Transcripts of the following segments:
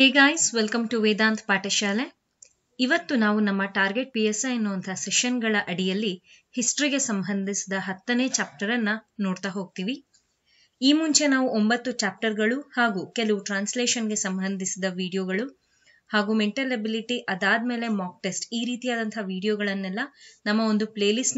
hey guys welcome to Vedant Pathashale ಇವತ್ತು ನಾವು ನಮ್ಮ ಟಾರ್ಗೆಟ್ ಪಿ ಎಸ್ ಐ ಅನ್ನುವಂಥ ಸೆಷನ್ಗಳ ಅಡಿಯಲ್ಲಿ ಹಿಸ್ಟ್ರಿಗೆ ಸಂಬಂಧಿಸಿದ ಹತ್ತನೇ ಚಾಪ್ಟರ್ ಅನ್ನ ನೋಡ್ತಾ ಹೋಗ್ತೀವಿ ಈ ಮುಂಚೆ ನಾವು ಒಂಬತ್ತು ಚಾಪ್ಟರ್ಗಳು ಹಾಗೂ ಕೆಲವು ಟ್ರಾನ್ಸ್ಲೇಷನ್ಗೆ ಸಂಬಂಧಿಸಿದ ವಿಡಿಯೋಗಳು ಹಾಗೂ ಮೆಂಟಲ್ ಅಬಿಲಿಟಿ ಮೇಲೆ ಮಾಕ್ ಟೆಸ್ಟ್ ಈ ರೀತಿಯಾದಂತಹ ವಿಡಿಯೋಗಳನ್ನೆಲ್ಲ ನಮ್ಮ ಒಂದು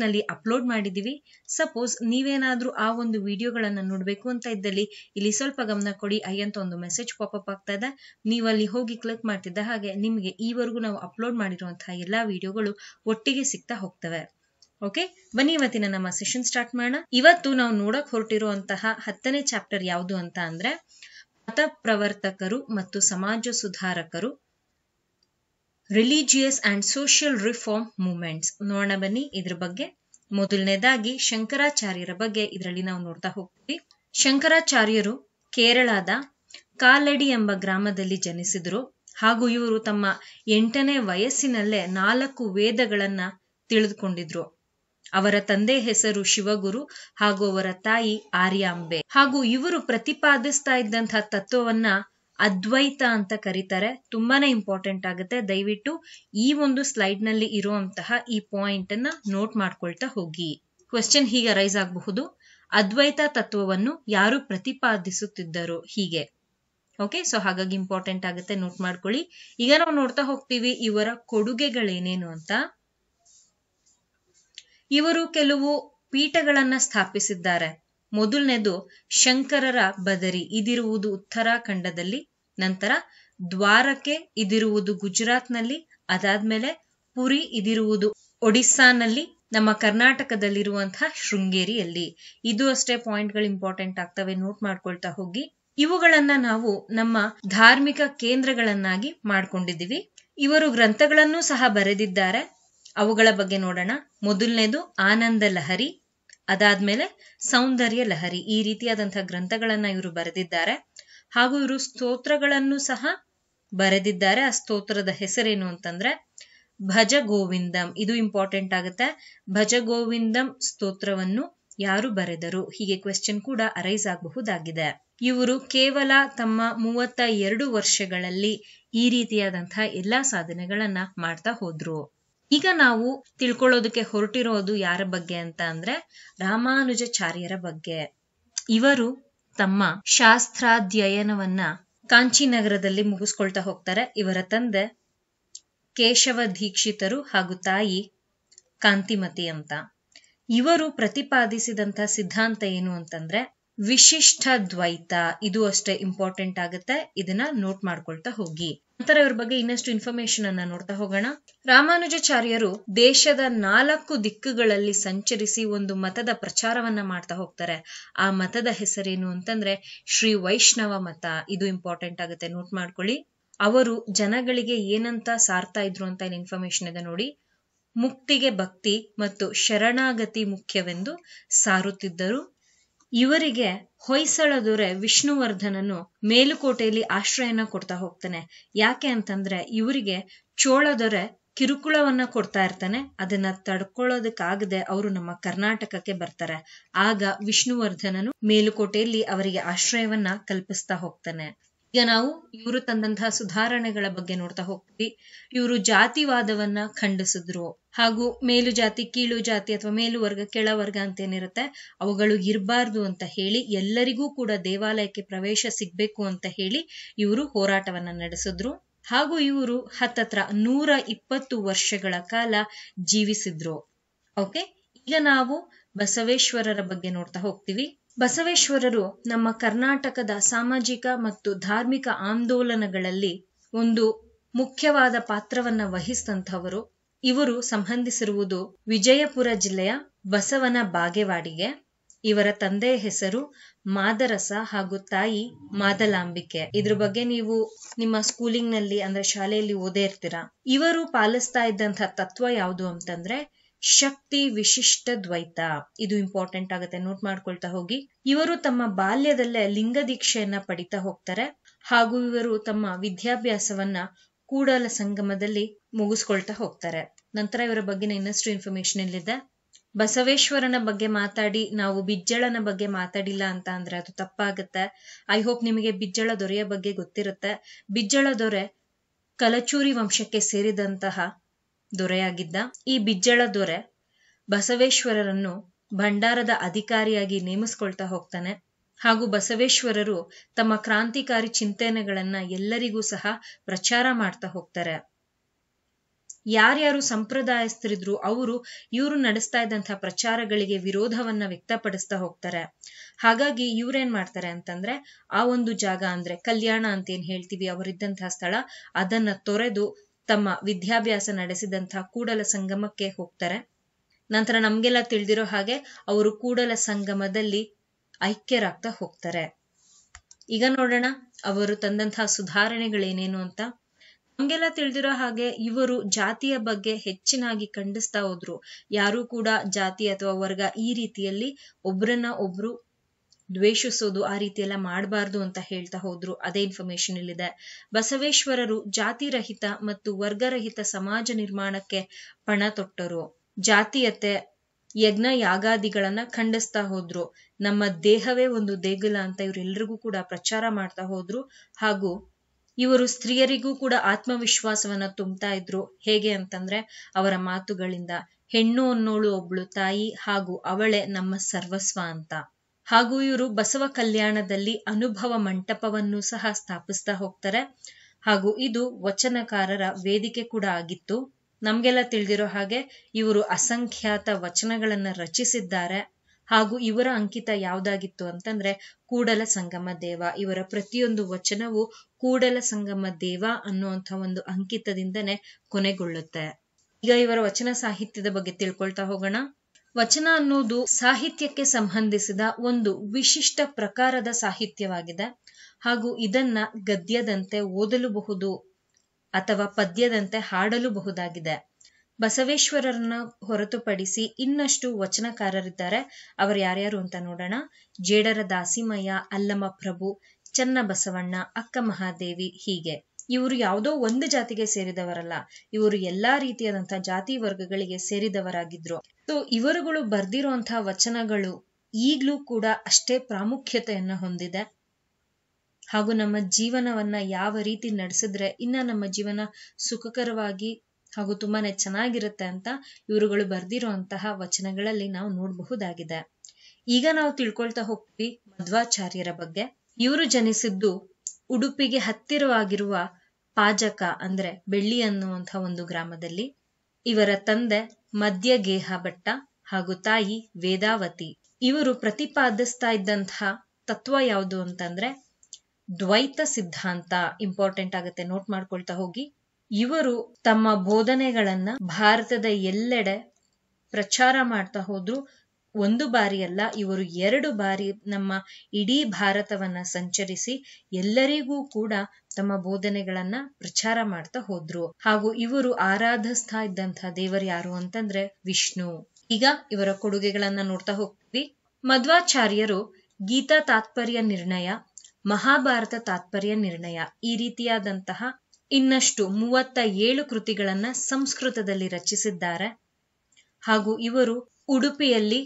ನಲ್ಲಿ ಅಪ್ಲೋಡ್ ಮಾಡಿದೀವಿ ಸಪೋಸ್ ನೀವೇನಾದ್ರೂ ಆ ಒಂದು ವಿಡಿಯೋಗಳನ್ನ ನೋಡಬೇಕು ಅಂತ ಇದ್ದಲ್ಲಿ ಇಲ್ಲಿ ಸ್ವಲ್ಪ ಗಮನ ಕೊಡಿ ಐ ಒಂದು ಮೆಸೇಜ್ ಪಾಪಪ್ ಆಗ್ತಾ ಇದೆ ನೀವು ಅಲ್ಲಿ ಹೋಗಿ ಕ್ಲಿಕ್ ಮಾಡ್ತಿದ್ದ ಹಾಗೆ ನಿಮಗೆ ಈವರೆಗೂ ನಾವು ಅಪ್ಲೋಡ್ ಮಾಡಿರುವಂತಹ ಎಲ್ಲಾ ವಿಡಿಯೋಗಳು ಒಟ್ಟಿಗೆ ಸಿಗ್ತಾ ಹೋಗ್ತವೆ ಓಕೆ ಬನ್ನಿ ಇವತ್ತಿನ ನಮ್ಮ ಸೆಷನ್ ಸ್ಟಾರ್ಟ್ ಮಾಡೋಣ ಇವತ್ತು ನಾವು ನೋಡಕ್ ಹೊರಟಿರುವಂತಹ ಹತ್ತನೇ ಚಾಪ್ಟರ್ ಯಾವುದು ಅಂತ ಅಂದ್ರೆ ಮತ ಪ್ರವರ್ತಕರು ಮತ್ತು ಸಮಾಜ ಸುಧಾರಕರು religious and social reform movements ನೋಡೋಣ ಬನ್ನಿ ಇದ್ರ ಬಗ್ಗೆ ಮೊದಲನೇದಾಗಿ ಶಂಕರಾಚಾರ್ಯರ ಬಗ್ಗೆ ಇದರಲ್ಲಿ ನಾವು ನೋಡ್ತಾ ಹೋಗ್ತೀವಿ ಶಂಕರಾಚಾರ್ಯರು ಕೇರಳದ ಕಾಲಡಿ ಎಂಬ ಗ್ರಾಮದಲ್ಲಿ ಜನಿಸಿದ್ರು ಹಾಗೂ ಇವರು ತಮ್ಮ ಎಂಟನೇ ವಯಸ್ಸಿನಲ್ಲೇ ನಾಲ್ಕು ವೇದಗಳನ್ನ ತಿಳಿದುಕೊಂಡಿದ್ರು ಅವರ ತಂದೆ ಹೆಸರು ಶಿವಗುರು ಹಾಗೂ ಅವರ ತಾಯಿ ಆರ್ಯಾಂಬೆ ಹಾಗೂ ಇವರು ಪ್ರತಿಪಾದಿಸ್ತಾ ಇದ್ದಂತಹ ತತ್ವವನ್ನ ಅದ್ವೈತ ಅಂತ ಕರೀತಾರೆ ತುಂಬಾನೇ ಇಂಪಾರ್ಟೆಂಟ್ ಆಗುತ್ತೆ ದಯವಿಟ್ಟು ಈ ಒಂದು ಸ್ಲೈಡ್ ನಲ್ಲಿ ಇರುವಂತಹ ಈ ಪಾಯಿಂಟ್ ಅನ್ನ ನೋಟ್ ಮಾಡ್ಕೊಳ್ತಾ ಹೋಗಿ ಕ್ವೆಶ್ಚನ್ ಹೀಗೆ ರೈಸ್ ಆಗಬಹುದು ಅದ್ವೈತ ತತ್ವವನ್ನು ಯಾರು ಪ್ರತಿಪಾದಿಸುತ್ತಿದ್ದರು ಹೀಗೆ ಓಕೆ ಸೊ ಹಾಗಾಗಿ ಇಂಪಾರ್ಟೆಂಟ್ ಆಗುತ್ತೆ ನೋಟ್ ಮಾಡ್ಕೊಳ್ಳಿ ಈಗ ನಾವು ನೋಡ್ತಾ ಹೋಗ್ತೀವಿ ಇವರ ಕೊಡುಗೆಗಳೇನೇನು ಅಂತ ಇವರು ಕೆಲವು ಪೀಠಗಳನ್ನ ಸ್ಥಾಪಿಸಿದ್ದಾರೆ ಮೊದಲನೇದು ಶಂಕರರ ಬದರಿ ಇದಿರುವುದು ಉತ್ತರಾಖಂಡದಲ್ಲಿ ನಂತರ ದ್ವಾರಕೆ ಇದಿರುವುದು ಗುಜರಾತ್ನಲ್ಲಿ ಅದಾದ್ಮೇಲೆ ಪುರಿ ಇದಿರುವುದು ಒಡಿಸ್ಸಾನಲ್ಲಿ ನಮ್ಮ ಕರ್ನಾಟಕದಲ್ಲಿರುವಂತಹ ಶೃಂಗೇರಿಯಲ್ಲಿ ಇದು ಅಷ್ಟೇ ಪಾಯಿಂಟ್ಗಳು ಇಂಪಾರ್ಟೆಂಟ್ ಆಗ್ತವೆ ನೋಟ್ ಮಾಡ್ಕೊಳ್ತಾ ಹೋಗಿ ಇವುಗಳನ್ನ ನಾವು ನಮ್ಮ ಧಾರ್ಮಿಕ ಕೇಂದ್ರಗಳನ್ನಾಗಿ ಮಾಡ್ಕೊಂಡಿದ್ದೀವಿ ಇವರು ಗ್ರಂಥಗಳನ್ನೂ ಸಹ ಬರೆದಿದ್ದಾರೆ ಅವುಗಳ ಬಗ್ಗೆ ನೋಡೋಣ ಮೊದಲನೇದು ಆನಂದ ಲಹರಿ ಅದಾದ್ಮೇಲೆ ಸೌಂದರ್ಯ ಲಹರಿ ಈ ರೀತಿಯಾದಂತಹ ಗ್ರಂಥಗಳನ್ನ ಇವರು ಬರೆದಿದ್ದಾರೆ ಹಾಗೂ ಇವರು ಸ್ತೋತ್ರಗಳನ್ನು ಸಹ ಬರೆದಿದ್ದಾರೆ ಆ ಸ್ತೋತ್ರದ ಹೆಸರೇನು ಅಂತಂದ್ರೆ ಭಜ ಗೋವಿಂದಂ ಇದು ಇಂಪಾರ್ಟೆಂಟ್ ಆಗುತ್ತೆ ಭಜ ಗೋವಿಂದಂ ಸ್ತೋತ್ರವನ್ನು ಯಾರು ಬರೆದರು ಹೀಗೆ ಕ್ವೆಶ್ಚನ್ ಕೂಡ ಅರೈಸ್ ಆಗಬಹುದಾಗಿದೆ ಇವರು ಕೇವಲ ತಮ್ಮ ಮೂವತ್ತ ಎರಡು ವರ್ಷಗಳಲ್ಲಿ ಈ ರೀತಿಯಾದಂತಹ ಎಲ್ಲಾ ಸಾಧನೆಗಳನ್ನ ಮಾಡ್ತಾ ಹೋದ್ರು ಈಗ ನಾವು ತಿಳ್ಕೊಳ್ಳೋದಕ್ಕೆ ಹೊರಟಿರೋದು ಯಾರ ಬಗ್ಗೆ ಅಂತ ಅಂದ್ರೆ ರಾಮಾನುಜಾಚಾರ್ಯರ ಬಗ್ಗೆ ಇವರು ತಮ್ಮ ಶಾಸ್ತ್ರಾಧ್ಯಯನವನ್ನ ಕಾಂಚಿನಗರದಲ್ಲಿ ಮುಗಿಸ್ಕೊಳ್ತಾ ಹೋಗ್ತಾರೆ ಇವರ ತಂದೆ ಕೇಶವ ದೀಕ್ಷಿತರು ಹಾಗೂ ತಾಯಿ ಕಾಂತಿಮತಿ ಅಂತ ಇವರು ಪ್ರತಿಪಾದಿಸಿದಂತ ಸಿದ್ಧಾಂತ ಏನು ಅಂತಂದ್ರೆ ವಿಶಿಷ್ಟ ದ್ವೈತ ಇದು ಅಷ್ಟೇ ಇಂಪಾರ್ಟೆಂಟ್ ಆಗುತ್ತೆ ಇದನ್ನ ನೋಟ್ ಮಾಡ್ಕೊಳ್ತಾ ಹೋಗಿ ನಂತರ ಇವ್ರ ಬಗ್ಗೆ ಇನ್ನಷ್ಟು ಇನ್ಫಾರ್ಮೇಶನ್ ಅನ್ನ ನೋಡ್ತಾ ಹೋಗೋಣ ರಾಮಾನುಜಾಚಾರ್ಯರು ದೇಶದ ನಾಲ್ಕು ದಿಕ್ಕುಗಳಲ್ಲಿ ಸಂಚರಿಸಿ ಒಂದು ಮತದ ಪ್ರಚಾರವನ್ನ ಮಾಡ್ತಾ ಹೋಗ್ತಾರೆ ಆ ಮತದ ಹೆಸರೇನು ಅಂತಂದ್ರೆ ಶ್ರೀ ವೈಷ್ಣವ ಮತ ಇದು ಇಂಪಾರ್ಟೆಂಟ್ ಆಗುತ್ತೆ ನೋಟ್ ಮಾಡ್ಕೊಳ್ಳಿ ಅವರು ಜನಗಳಿಗೆ ಏನಂತ ಸಾರ್ತಾ ಇದ್ರು ಅಂತ ಇಲ್ಲಿ ಇನ್ಫಾರ್ಮೇಶನ್ ಇದೆ ನೋಡಿ ಮುಕ್ತಿಗೆ ಭಕ್ತಿ ಮತ್ತು ಶರಣಾಗತಿ ಮುಖ್ಯವೆಂದು ಸಾರುತ್ತಿದ್ದರು ಇವರಿಗೆ ಹೊಯ್ಸಳ ದೊರೆ ವಿಷ್ಣುವರ್ಧನನು ಮೇಲುಕೋಟೆಯಲ್ಲಿ ಆಶ್ರಯನ ಕೊಡ್ತಾ ಹೋಗ್ತಾನೆ ಯಾಕೆ ಅಂತಂದ್ರೆ ಇವರಿಗೆ ಚೋಳ ದೊರೆ ಕಿರುಕುಳವನ್ನ ಕೊಡ್ತಾ ಇರ್ತಾನೆ ಅದನ್ನ ತಡ್ಕೊಳ್ಳೋದಕ್ಕಾಗದೆ ಅವರು ನಮ್ಮ ಕರ್ನಾಟಕಕ್ಕೆ ಬರ್ತಾರೆ ಆಗ ವಿಷ್ಣುವರ್ಧನನು ಮೇಲುಕೋಟೆಯಲ್ಲಿ ಅವರಿಗೆ ಆಶ್ರಯವನ್ನ ಕಲ್ಪಿಸ್ತಾ ಹೋಗ್ತಾನೆ ಈಗ ನಾವು ಇವರು ತಂದಂತಹ ಸುಧಾರಣೆಗಳ ಬಗ್ಗೆ ನೋಡ್ತಾ ಹೋಗ್ತೀವಿ ಇವರು ಜಾತಿವಾದವನ್ನ ಖಂಡಿಸಿದ್ರು ಹಾಗೂ ಮೇಲು ಜಾತಿ ಕೀಳು ಜಾತಿ ಅಥವಾ ಮೇಲು ವರ್ಗ ಕೆಳವರ್ಗ ಅಂತ ಏನಿರುತ್ತೆ ಅವುಗಳು ಇರಬಾರ್ದು ಅಂತ ಹೇಳಿ ಎಲ್ಲರಿಗೂ ಕೂಡ ದೇವಾಲಯಕ್ಕೆ ಪ್ರವೇಶ ಸಿಗ್ಬೇಕು ಅಂತ ಹೇಳಿ ಇವರು ಹೋರಾಟವನ್ನ ನಡೆಸಿದ್ರು ಹಾಗೂ ಇವರು ಹತ್ತತ್ರ ನೂರ ಇಪ್ಪತ್ತು ವರ್ಷಗಳ ಕಾಲ ಜೀವಿಸಿದ್ರು ಓಕೆ ಈಗ ನಾವು ಬಸವೇಶ್ವರರ ಬಗ್ಗೆ ನೋಡ್ತಾ ಹೋಗ್ತೀವಿ ಬಸವೇಶ್ವರರು ನಮ್ಮ ಕರ್ನಾಟಕದ ಸಾಮಾಜಿಕ ಮತ್ತು ಧಾರ್ಮಿಕ ಆಂದೋಲನಗಳಲ್ಲಿ ಒಂದು ಮುಖ್ಯವಾದ ಪಾತ್ರವನ್ನ ವಹಿಸಿದಂಥವರು ಇವರು ಸಂಬಂಧಿಸಿರುವುದು ವಿಜಯಪುರ ಜಿಲ್ಲೆಯ ಬಸವನ ಬಾಗೇವಾಡಿಗೆ ಇವರ ತಂದೆಯ ಹೆಸರು ಮಾದರಸ ಹಾಗೂ ತಾಯಿ ಮಾದಲಾಂಬಿಕೆ ಇದ್ರ ಬಗ್ಗೆ ನೀವು ನಿಮ್ಮ ಸ್ಕೂಲಿಂಗ್ ನಲ್ಲಿ ಅಂದ್ರೆ ಶಾಲೆಯಲ್ಲಿ ಓದೇ ಇರ್ತೀರಾ ಇವರು ಪಾಲಿಸ್ತಾ ಇದ್ದಂಥ ತತ್ವ ಯಾವುದು ಅಂತಂದ್ರೆ ಶಕ್ತಿ ವಿಶಿಷ್ಟ ದ್ವೈತ ಇದು ಇಂಪಾರ್ಟೆಂಟ್ ಆಗುತ್ತೆ ನೋಟ್ ಮಾಡ್ಕೊಳ್ತಾ ಹೋಗಿ ಇವರು ತಮ್ಮ ಬಾಲ್ಯದಲ್ಲೇ ಲಿಂಗ ದೀಕ್ಷೆಯನ್ನ ಪಡಿತಾ ಹೋಗ್ತಾರೆ ಹಾಗೂ ಇವರು ತಮ್ಮ ವಿದ್ಯಾಭ್ಯಾಸವನ್ನ ಕೂಡಲ ಸಂಗಮದಲ್ಲಿ ಮುಗಿಸ್ಕೊಳ್ತಾ ಹೋಗ್ತಾರೆ ನಂತರ ಇವರ ಬಗ್ಗೆ ಇನ್ನಷ್ಟು ಇನ್ಫಾರ್ಮೇಶನ್ ಇಲ್ಲಿದೆ ಬಸವೇಶ್ವರನ ಬಗ್ಗೆ ಮಾತಾಡಿ ನಾವು ಬಿಜ್ಜಳನ ಬಗ್ಗೆ ಮಾತಾಡಿಲ್ಲ ಅಂತ ಅಂದ್ರೆ ಅದು ತಪ್ಪಾಗುತ್ತೆ ಐ ಹೋಪ್ ನಿಮಗೆ ಬಿಜ್ಜಳ ದೊರೆಯ ಬಗ್ಗೆ ಗೊತ್ತಿರುತ್ತೆ ಬಿಜ್ಜಳ ದೊರೆ ಕಲಚೂರಿ ವಂಶಕ್ಕೆ ಸೇರಿದಂತಹ ದೊರೆಯಾಗಿದ್ದ ಈ ಬಿಜ್ಜಳ ದೊರೆ ಬಸವೇಶ್ವರರನ್ನು ಭಂಡಾರದ ಅಧಿಕಾರಿಯಾಗಿ ನೇಮಿಸ್ಕೊಳ್ತಾ ಹೋಗ್ತಾನೆ ಹಾಗೂ ಬಸವೇಶ್ವರರು ತಮ್ಮ ಕ್ರಾಂತಿಕಾರಿ ಚಿಂತನೆಗಳನ್ನ ಎಲ್ಲರಿಗೂ ಸಹ ಪ್ರಚಾರ ಮಾಡ್ತಾ ಹೋಗ್ತಾರೆ ಯಾರ್ಯಾರು ಸಂಪ್ರದಾಯಸ್ಥರಿದ್ರು ಅವರು ಇವರು ನಡೆಸ್ತಾ ಇದ್ದಂತಹ ಪ್ರಚಾರಗಳಿಗೆ ವಿರೋಧವನ್ನ ವ್ಯಕ್ತಪಡಿಸ್ತಾ ಹೋಗ್ತಾರೆ ಹಾಗಾಗಿ ಇವ್ರೇನ್ ಮಾಡ್ತಾರೆ ಅಂತಂದ್ರೆ ಆ ಒಂದು ಜಾಗ ಅಂದ್ರೆ ಕಲ್ಯಾಣ ಅಂತ ಏನ್ ಹೇಳ್ತೀವಿ ಅವರಿದ್ದಂತಹ ಸ್ಥಳ ಅದನ್ನ ತೊರೆದು ತಮ್ಮ ವಿದ್ಯಾಭ್ಯಾಸ ನಡೆಸಿದಂತಹ ಕೂಡಲ ಸಂಗಮಕ್ಕೆ ಹೋಗ್ತಾರೆ ನಂತರ ನಮ್ಗೆಲ್ಲ ತಿಳಿದಿರೋ ಹಾಗೆ ಅವರು ಕೂಡಲ ಸಂಗಮದಲ್ಲಿ ಐಕ್ಯರಾಗ್ತಾ ಹೋಗ್ತಾರೆ ಈಗ ನೋಡೋಣ ಅವರು ತಂದಂತಹ ಸುಧಾರಣೆಗಳೇನೇನು ಅಂತ ನಮ್ಗೆಲ್ಲ ತಿಳಿದಿರೋ ಹಾಗೆ ಇವರು ಜಾತಿಯ ಬಗ್ಗೆ ಹೆಚ್ಚಿನಾಗಿ ಖಂಡಿಸ್ತಾ ಹೋದ್ರು ಯಾರು ಕೂಡ ಜಾತಿ ಅಥವಾ ವರ್ಗ ಈ ರೀತಿಯಲ್ಲಿ ಒಬ್ರನ್ನ ಒಬ್ರು ದ್ವೇಷಿಸೋದು ಆ ರೀತಿ ಎಲ್ಲ ಮಾಡಬಾರ್ದು ಅಂತ ಹೇಳ್ತಾ ಹೋದ್ರು ಅದೇ ಇನ್ಫಾರ್ಮೇಶನ್ ಇಲ್ಲಿದೆ ಬಸವೇಶ್ವರರು ಜಾತಿರಹಿತ ಮತ್ತು ವರ್ಗರಹಿತ ಸಮಾಜ ನಿರ್ಮಾಣಕ್ಕೆ ಪಣ ತೊಟ್ಟರು ಜಾತಿಯತೆ ಯಜ್ಞ ಯಾಗಾದಿಗಳನ್ನ ಖಂಡಿಸ್ತಾ ಹೋದ್ರು ನಮ್ಮ ದೇಹವೇ ಒಂದು ದೇಗುಲ ಅಂತ ಇವರೆಲ್ಲರಿಗೂ ಕೂಡ ಪ್ರಚಾರ ಮಾಡ್ತಾ ಹೋದ್ರು ಹಾಗೂ ಇವರು ಸ್ತ್ರೀಯರಿಗೂ ಕೂಡ ಆತ್ಮವಿಶ್ವಾಸವನ್ನ ತುಂಬ್ತಾ ಇದ್ರು ಹೇಗೆ ಅಂತಂದ್ರೆ ಅವರ ಮಾತುಗಳಿಂದ ಹೆಣ್ಣು ಅನ್ನೋಳು ಒಬ್ಳು ತಾಯಿ ಹಾಗೂ ಅವಳೆ ನಮ್ಮ ಸರ್ವಸ್ವ ಅಂತ ಹಾಗೂ ಇವರು ಬಸವ ಕಲ್ಯಾಣದಲ್ಲಿ ಅನುಭವ ಮಂಟಪವನ್ನು ಸಹ ಸ್ಥಾಪಿಸ್ತಾ ಹೋಗ್ತಾರೆ ಹಾಗೂ ಇದು ವಚನಕಾರರ ವೇದಿಕೆ ಕೂಡ ಆಗಿತ್ತು ನಮ್ಗೆಲ್ಲ ತಿಳಿದಿರೋ ಹಾಗೆ ಇವರು ಅಸಂಖ್ಯಾತ ವಚನಗಳನ್ನ ರಚಿಸಿದ್ದಾರೆ ಹಾಗೂ ಇವರ ಅಂಕಿತ ಯಾವ್ದಾಗಿತ್ತು ಅಂತಂದ್ರೆ ಕೂಡಲ ಸಂಗಮ ದೇವ ಇವರ ಪ್ರತಿಯೊಂದು ವಚನವು ಕೂಡಲ ಸಂಗಮ ದೇವ ಅನ್ನುವಂಥ ಒಂದು ಅಂಕಿತದಿಂದನೇ ಕೊನೆಗೊಳ್ಳುತ್ತೆ ಈಗ ಇವರ ವಚನ ಸಾಹಿತ್ಯದ ಬಗ್ಗೆ ತಿಳ್ಕೊಳ್ತಾ ಹೋಗೋಣ ವಚನ ಅನ್ನೋದು ಸಾಹಿತ್ಯಕ್ಕೆ ಸಂಬಂಧಿಸಿದ ಒಂದು ವಿಶಿಷ್ಟ ಪ್ರಕಾರದ ಸಾಹಿತ್ಯವಾಗಿದೆ ಹಾಗೂ ಇದನ್ನ ಗದ್ಯದಂತೆ ಓದಲುಬಹುದು ಅಥವಾ ಪದ್ಯದಂತೆ ಹಾಡಲುಬಹುದಾಗಿದೆ ಬಸವೇಶ್ವರರನ್ನ ಹೊರತುಪಡಿಸಿ ಇನ್ನಷ್ಟು ವಚನಕಾರರಿದ್ದಾರೆ ಅವರು ಯಾರ್ಯಾರು ಅಂತ ನೋಡೋಣ ಜೇಡರ ದಾಸಿಮಯ್ಯ ಅಲ್ಲಮ್ಮ ಪ್ರಭು ಚನ್ನ ಬಸವಣ್ಣ ಅಕ್ಕ ಮಹಾದೇವಿ ಹೀಗೆ ಇವರು ಯಾವುದೋ ಒಂದು ಜಾತಿಗೆ ಸೇರಿದವರಲ್ಲ ಇವರು ಎಲ್ಲಾ ರೀತಿಯಾದಂತಹ ಜಾತಿ ವರ್ಗಗಳಿಗೆ ಸೇರಿದವರಾಗಿದ್ರು ಸೊ ಇವರುಗಳು ಬರ್ದಿರೋಂಥ ವಚನಗಳು ಈಗಲೂ ಕೂಡ ಅಷ್ಟೇ ಪ್ರಾಮುಖ್ಯತೆಯನ್ನು ಹೊಂದಿದೆ ಹಾಗೂ ನಮ್ಮ ಜೀವನವನ್ನ ಯಾವ ರೀತಿ ನಡೆಸಿದ್ರೆ ಇನ್ನ ನಮ್ಮ ಜೀವನ ಸುಖಕರವಾಗಿ ಹಾಗೂ ತುಂಬಾನೇ ಚೆನ್ನಾಗಿರುತ್ತೆ ಅಂತ ಇವರುಗಳು ಬರ್ದಿರುವಂತಹ ವಚನಗಳಲ್ಲಿ ನಾವು ನೋಡಬಹುದಾಗಿದೆ ಈಗ ನಾವು ತಿಳ್ಕೊಳ್ತಾ ಹೋಗ್ತೀವಿ ಮಧ್ವಾಚಾರ್ಯರ ಬಗ್ಗೆ ಇವರು ಜನಿಸಿದ್ದು ಉಡುಪಿಗೆ ಹತ್ತಿರವಾಗಿರುವ ಪಾಜಕ ಅಂದ್ರೆ ಬೆಳ್ಳಿ ಅನ್ನುವಂತಹ ಒಂದು ಗ್ರಾಮದಲ್ಲಿ ಇವರ ತಂದೆ ಮದ್ಯಗೇಹ ಭಟ್ಟ ಹಾಗೂ ತಾಯಿ ವೇದಾವತಿ ಇವರು ಪ್ರತಿಪಾದಿಸ್ತಾ ಇದ್ದಂತಹ ತತ್ವ ಯಾವುದು ಅಂತಂದ್ರೆ ದ್ವೈತ ಸಿದ್ಧಾಂತ ಇಂಪಾರ್ಟೆಂಟ್ ಆಗುತ್ತೆ ನೋಟ್ ಮಾಡ್ಕೊಳ್ತಾ ಹೋಗಿ ಇವರು ತಮ್ಮ ಬೋಧನೆಗಳನ್ನ ಭಾರತದ ಎಲ್ಲೆಡೆ ಪ್ರಚಾರ ಮಾಡ್ತಾ ಹೋದ್ರು ಒಂದು ಬಾರಿಯಲ್ಲ ಇವರು ಎರಡು ಬಾರಿ ನಮ್ಮ ಇಡೀ ಭಾರತವನ್ನ ಸಂಚರಿಸಿ ಎಲ್ಲರಿಗೂ ಕೂಡ ತಮ್ಮ ಬೋಧನೆಗಳನ್ನ ಪ್ರಚಾರ ಮಾಡ್ತಾ ಹೋದ್ರು ಹಾಗೂ ಇವರು ಆರಾಧಿಸ್ತಾ ಇದ್ದಂತಹ ದೇವರು ಯಾರು ಅಂತಂದ್ರೆ ವಿಷ್ಣು ಈಗ ಇವರ ಕೊಡುಗೆಗಳನ್ನ ನೋಡ್ತಾ ಹೋಗ್ತೀವಿ ಮಧ್ವಾಚಾರ್ಯರು ಗೀತಾ ತಾತ್ಪರ್ಯ ನಿರ್ಣಯ ಮಹಾಭಾರತ ತಾತ್ಪರ್ಯ ನಿರ್ಣಯ ಈ ರೀತಿಯಾದಂತಹ ಇನ್ನಷ್ಟು ಮೂವತ್ತ ಏಳು ಕೃತಿಗಳನ್ನ ಸಂಸ್ಕೃತದಲ್ಲಿ ರಚಿಸಿದ್ದಾರೆ ಹಾಗೂ ಇವರು ಉಡುಪಿಯಲ್ಲಿ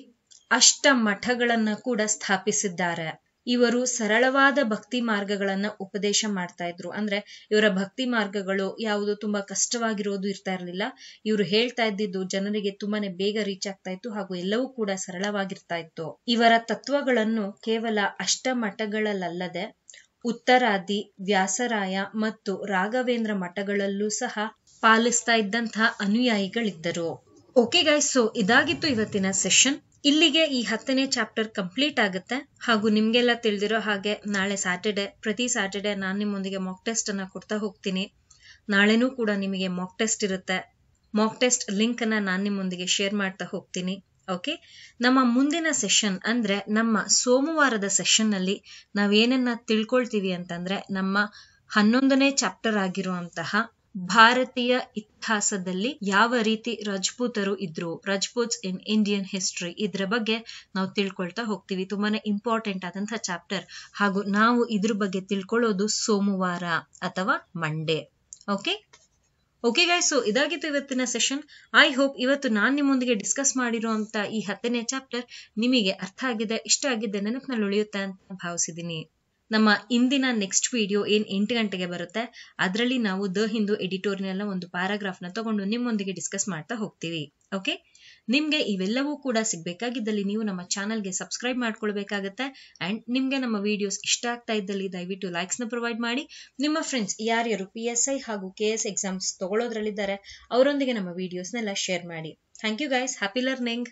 ಅಷ್ಟ ಮಠಗಳನ್ನ ಕೂಡ ಸ್ಥಾಪಿಸಿದ್ದಾರೆ ಇವರು ಸರಳವಾದ ಭಕ್ತಿ ಮಾರ್ಗಗಳನ್ನ ಉಪದೇಶ ಮಾಡ್ತಾ ಇದ್ರು ಅಂದ್ರೆ ಇವರ ಭಕ್ತಿ ಮಾರ್ಗಗಳು ಯಾವುದು ತುಂಬಾ ಕಷ್ಟವಾಗಿರೋದು ಇರ್ತಾ ಇರ್ಲಿಲ್ಲ ಇವರು ಹೇಳ್ತಾ ಇದ್ದಿದ್ದು ಜನರಿಗೆ ತುಂಬಾನೇ ಬೇಗ ರೀಚ್ ಆಗ್ತಾ ಇತ್ತು ಹಾಗೂ ಎಲ್ಲವೂ ಕೂಡ ಸರಳವಾಗಿರ್ತಾ ಇತ್ತು ಇವರ ತತ್ವಗಳನ್ನು ಕೇವಲ ಅಷ್ಟ ಮಠಗಳಲ್ಲದೆ ಉತ್ತರಾದಿ ವ್ಯಾಸರಾಯ ಮತ್ತು ರಾಘವೇಂದ್ರ ಮಠಗಳಲ್ಲೂ ಸಹ ಪಾಲಿಸ್ತಾ ಇದ್ದಂತಹ ಅನುಯಾಯಿಗಳಿದ್ದರು ಓಕೆ ಗೈಸ್ ಸೊ ಇದಾಗಿತ್ತು ಇವತ್ತಿನ ಸೆಷನ್ ಇಲ್ಲಿಗೆ ಈ ಹತ್ತನೇ ಚಾಪ್ಟರ್ ಕಂಪ್ಲೀಟ್ ಆಗುತ್ತೆ ಹಾಗೂ ನಿಮಗೆಲ್ಲ ತಿಳಿದಿರೋ ಹಾಗೆ ನಾಳೆ ಸ್ಯಾಟರ್ಡೆ ಪ್ರತಿ ಸ್ಯಾಟರ್ಡೆ ನಾನು ನಿಮ್ಮೊಂದಿಗೆ ಮಾಕ್ ಟೆಸ್ಟ್ ಅನ್ನ ಕೊಡ್ತಾ ಹೋಗ್ತೀನಿ ನಾಳೆನೂ ಕೂಡ ನಿಮಗೆ ಮಾಕ್ ಟೆಸ್ಟ್ ಇರುತ್ತೆ ಮಾಕ್ ಟೆಸ್ಟ್ ಲಿಂಕ್ ಅನ್ನ ನಾನು ನಿಮ್ಮೊಂದಿಗೆ ಶೇರ್ ಮಾಡ್ತಾ ಹೋಗ್ತೀನಿ ಓಕೆ ನಮ್ಮ ಮುಂದಿನ ಸೆಷನ್ ಅಂದ್ರೆ ನಮ್ಮ ಸೋಮವಾರದ ಸೆಷನ್ ನಲ್ಲಿ ನಾವೇನನ್ನ ತಿಳ್ಕೊಳ್ತೀವಿ ಅಂತಂದ್ರೆ ನಮ್ಮ ಹನ್ನೊಂದನೇ ಚಾಪ್ಟರ್ ಆಗಿರುವಂತಹ ಭಾರತೀಯ ಇತಿಹಾಸದಲ್ಲಿ ಯಾವ ರೀತಿ ರಜಪೂತರು ಇದ್ರು ರಜಪೂತ್ಸ್ ಇನ್ ಇಂಡಿಯನ್ ಹಿಸ್ಟ್ರಿ ಇದ್ರ ಬಗ್ಗೆ ನಾವು ತಿಳ್ಕೊಳ್ತಾ ಹೋಗ್ತೀವಿ ತುಂಬಾನೇ ಇಂಪಾರ್ಟೆಂಟ್ ಆದಂತಹ ಚಾಪ್ಟರ್ ಹಾಗೂ ನಾವು ಇದ್ರ ಬಗ್ಗೆ ತಿಳ್ಕೊಳ್ಳೋದು ಸೋಮವಾರ ಅಥವಾ Monday okay okay guys so ಇದಾಗಿತ್ತು ಇವತ್ತಿನ ಸೆಷನ್ ಐ ಹೋಪ್ ಇವತ್ತು ನಾನು ನಿಮ್ಮೊಂದಿಗೆ ಡಿಸ್ಕಸ್ ಮಾಡಿರುವಂತ ಈ ಹತ್ತನೇ ಚಾಪ್ಟರ್ ನಿಮಗೆ ಅರ್ಥ ಆಗಿದೆ ಇಷ್ಟ ಆಗಿದೆ ನೆನಪಿನಲ್ಲಿ ಉಳಿಯುತ್ತೆ ಅಂತ ಭಾವಿಸಿದ್ದೀನಿ ನಮ್ಮ ಇಂದಿನ ನೆಕ್ಸ್ಟ್ ವಿಡಿಯೋ ಏನ್ ಎಂಟು ಗಂಟೆಗೆ ಬರುತ್ತೆ ಅದರಲ್ಲಿ ನಾವು ದ ಹಿಂದೂ ನ ಒಂದು ಪ್ಯಾರಾಗ್ರಾಫ್ನ ತಗೊಂಡು ನಿಮ್ಮೊಂದಿಗೆ ಡಿಸ್ಕಸ್ ಮಾಡ್ತಾ ಹೋಗ್ತೀವಿ ಓಕೆ ನಿಮ್ಗೆ ಇವೆಲ್ಲವೂ ಕೂಡ ಸಿಗ್ಬೇಕಾಗಿದ್ದಲ್ಲಿ ನೀವು ನಮ್ಮ ಗೆ ಸಬ್ಸ್ಕ್ರೈಬ್ ಮಾಡ್ಕೊಳ್ಬೇಕಾಗತ್ತೆ ಅಂಡ್ ನಿಮ್ಗೆ ನಮ್ಮ ವಿಡಿಯೋಸ್ ಇಷ್ಟ ಆಗ್ತಾ ಇದ್ದಲ್ಲಿ ದಯವಿಟ್ಟು ಲೈಕ್ಸ್ ನ ಪ್ರೊವೈಡ್ ಮಾಡಿ ನಿಮ್ಮ ಫ್ರೆಂಡ್ಸ್ ಯಾರ್ಯಾರು ಪಿ ಎಸ್ ಐ ಹಾಗೂ ಕೆ ಎಸ್ ಎಕ್ಸಾಮ್ಸ್ ತಗೊಳ್ಳೋದ್ರಲ್ಲಿದ್ದಾರೆ ಅವರೊಂದಿಗೆ ನಮ್ಮ ವಿಡಿಯೋಸ್ನೆಲ್ಲ ಶೇರ್ ಮಾಡಿ thank you guys happy learning